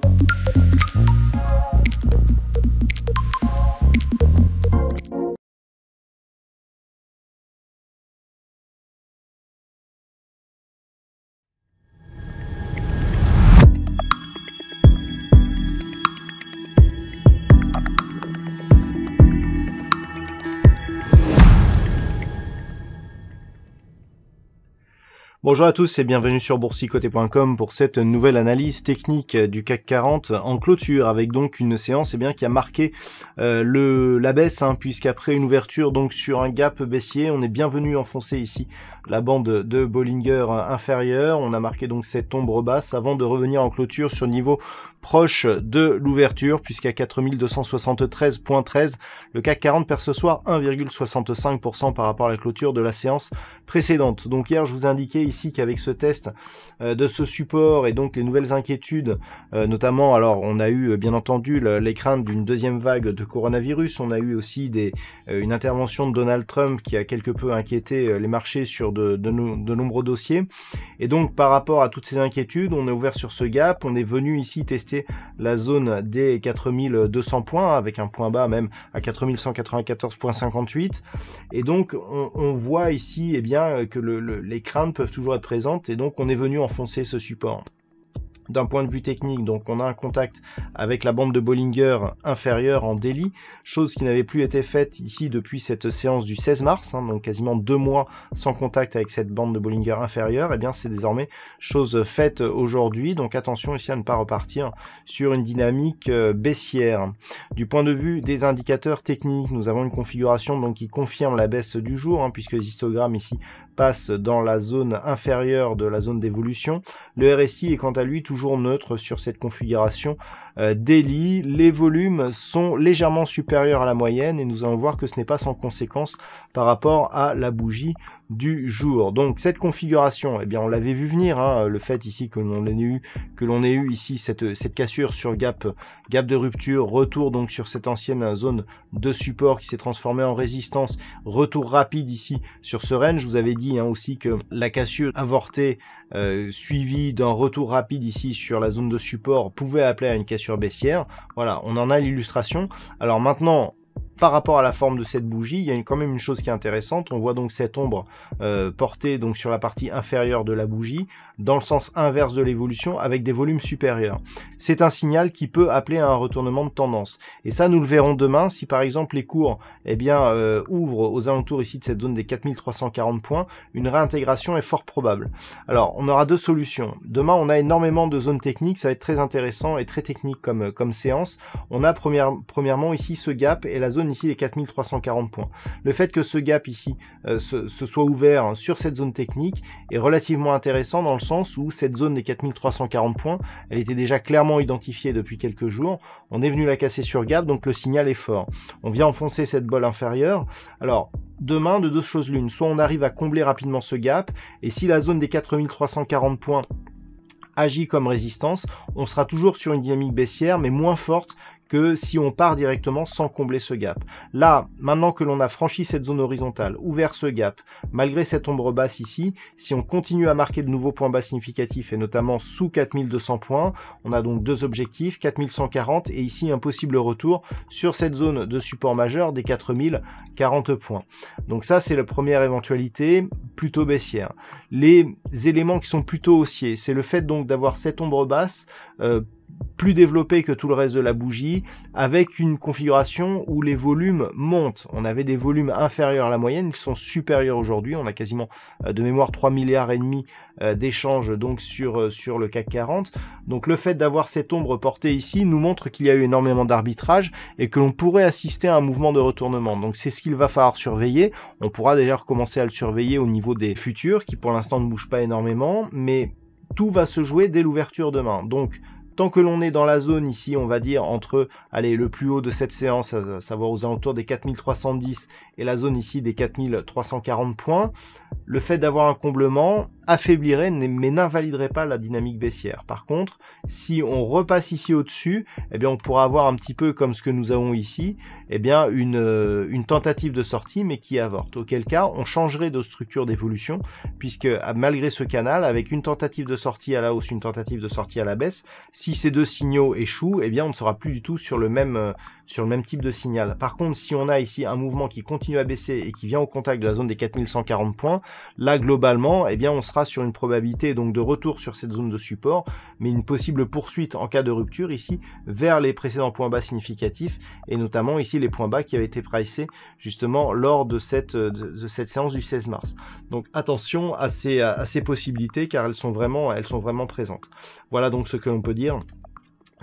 Thank you. Bonjour à tous et bienvenue sur boursicoté.com pour cette nouvelle analyse technique du CAC 40 en clôture avec donc une séance eh bien qui a marqué euh, le la baisse hein, puisqu'après une ouverture donc sur un gap baissier, on est bienvenu enfoncer ici la bande de Bollinger inférieure, on a marqué donc cette ombre basse avant de revenir en clôture sur le niveau proche de l'ouverture puisqu'à 4273.13, le CAC 40 perd ce soir 1,65% par rapport à la clôture de la séance précédente. Donc hier, je vous indiquais ici qu'avec ce test euh, de ce support et donc les nouvelles inquiétudes, euh, notamment, alors on a eu bien entendu les craintes d'une deuxième vague de coronavirus, on a eu aussi des, euh, une intervention de Donald Trump qui a quelque peu inquiété les marchés sur de, de nombreux dossiers. Et donc par rapport à toutes ces inquiétudes, on est ouvert sur ce gap, on est venu ici tester la zone des 4200 points, avec un point bas même à 4194.58. Et donc on, voit ici et eh bien, que les craintes peuvent toujours être présentes, et donc on est venu enfoncer ce support d'un point de vue technique. Donc on a un contact avec la bande de Bollinger inférieure en délit, chose qui n'avait plus été faite ici depuis cette séance du 16 mars, hein, donc quasiment deux mois sans contact avec cette bande de Bollinger inférieure. Et eh bien c'est désormais chose faite aujourd'hui. Donc attention ici à ne pas repartir sur une dynamique euh, baissière. Du point de vue des indicateurs techniques, nous avons une configuration donc qui confirme la baisse du jour, hein, puisque les histogrammes ici passent dans la zone inférieure de la zone d'évolution. Le RSI est quant à lui toujours neutre sur cette configuration euh, daily. Les volumes sont légèrement supérieurs à la moyenne et nous allons voir que ce n'est pas sans conséquence par rapport à la bougie du jour. Donc cette configuration, eh bien on l'avait vu venir, hein, le fait ici que l'on ait eu, que l'on ait eu ici cette, cette cassure sur gap, gap de rupture, retour donc sur cette ancienne zone de support qui s'est transformée en résistance, retour rapide ici sur ce range. Je vous avais dit hein, aussi que la cassure avortée euh, suivie d'un retour rapide ici sur la zone de support pouvait appeler à une cassure sur baissière. Voilà, on en a l'illustration. Alors maintenant, par rapport à la forme de cette bougie, il y a quand même une chose qui est intéressante. On voit donc cette ombre euh, portée donc sur la partie inférieure de la bougie, dans le sens inverse de l'évolution, avec des volumes supérieurs. C'est un signal qui peut appeler à un retournement de tendance. Et ça, nous le verrons demain. Si par exemple les cours, eh bien, euh, ouvrent aux alentours ici de cette zone des 4340 points, une réintégration est fort probable. Alors, on aura deux solutions. Demain, on a énormément de zones techniques. Ça va être très intéressant et très technique comme euh, comme séance. On a première, premièrement ici ce gap et la zone ici les 4340 points. Le fait que ce gap ici euh, se, soit ouvert hein, sur cette zone technique est relativement intéressant dans le sens où cette zone des 4340 points, elle était déjà clairement identifiée depuis quelques jours. On est venu la casser sur gap, donc le signal est fort. On vient enfoncer cette bolle inférieure. Alors, demain, de deux choses l'une, soit on arrive à combler rapidement ce gap, et si la zone des 4340 points agit comme résistance, on sera toujours sur une dynamique baissière, mais moins forte que si on part directement sans combler ce gap. Là, maintenant que l'on a franchi cette zone horizontale, ouvert ce gap, malgré cette ombre basse ici, si on continue à marquer de nouveaux points bas significatifs et notamment sous 4200 points, on a donc deux objectifs, 4140 et ici un possible retour sur cette zone de support majeur des 4040 points. Donc ça, c'est la première éventualité plutôt baissière. Les éléments qui sont plutôt haussiers, c'est le fait donc d'avoir cette ombre basse euh, plus développé que tout le reste de la bougie, avec une configuration où les volumes montent. On avait des volumes inférieurs à la moyenne qui sont supérieurs aujourd'hui. On a quasiment euh, de mémoire 3 milliards et demi euh, d'échanges donc sur, euh, sur le CAC 40. Donc le fait d'avoir cette ombre portée ici nous montre qu'il y a eu énormément d'arbitrage et que l'on pourrait assister à un mouvement de retournement. Donc c'est ce qu'il va falloir surveiller. On pourra déjà recommencer à le surveiller au niveau des futurs qui pour l'instant ne bougent pas énormément, mais tout va se jouer dès l'ouverture demain. Donc Tant que l'on est dans la zone ici, on va dire entre allez, le plus haut de cette séance, à savoir aux alentours des 4310 et la zone ici des 4340 points, le fait d'avoir un comblement affaiblirait mais n'invaliderait pas la dynamique baissière. Par contre, si on repasse ici au-dessus, eh bien on pourra avoir un petit peu comme ce que nous avons ici, eh bien une, euh, une tentative de sortie mais qui avorte. Auquel cas, on changerait de structure d'évolution puisque malgré ce canal, avec une tentative de sortie à la hausse, une tentative de sortie à la baisse, si ces deux signaux échouent, eh bien on ne sera plus du tout sur le même, euh, sur le même type de signal. Par contre, si on a ici un mouvement qui continue à baisser et qui vient au contact de la zone des 4140 points, là globalement, eh bien on sera sur une probabilité donc de retour sur cette zone de support, mais une possible poursuite en cas de rupture ici vers les précédents points bas significatifs et notamment ici les points bas qui avaient été pricés justement lors de cette, euh, cette séance du 16 mars. Donc attention à ces, ces possibilités car elles sont vraiment, elles sont vraiment présentes. Voilà donc ce que l'on peut dire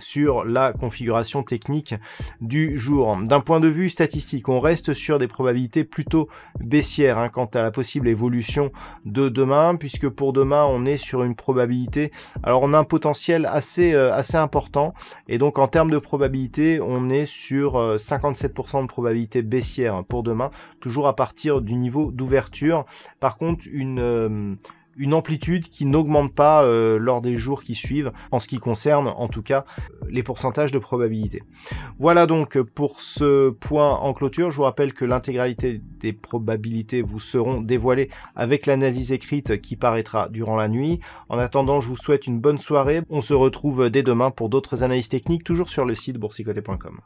sur la configuration technique du jour. D'un point de vue statistique, on reste sur des probabilités plutôt baissières hein, quant à la possible évolution de demain, puisque pour demain on est sur une probabilité, alors on a un potentiel assez, euh, assez important, et donc en termes de probabilité, on est sur 57% euh, de probabilité baissière pour demain, toujours à partir du niveau d'ouverture. Par contre, une... Euh, une amplitude qui n'augmente pas euh, lors des jours qui suivent, en ce qui concerne en tout cas euh, les pourcentages de probabilité. Voilà donc euh, pour ce point en clôture. Je vous rappelle que l'intégralité des probabilités vous seront dévoilées avec l'analyse écrite qui paraîtra durant la nuit. En attendant, je vous souhaite une bonne soirée. On se retrouve dès demain pour d'autres analyses techniques, toujours sur le site boursicoté.com.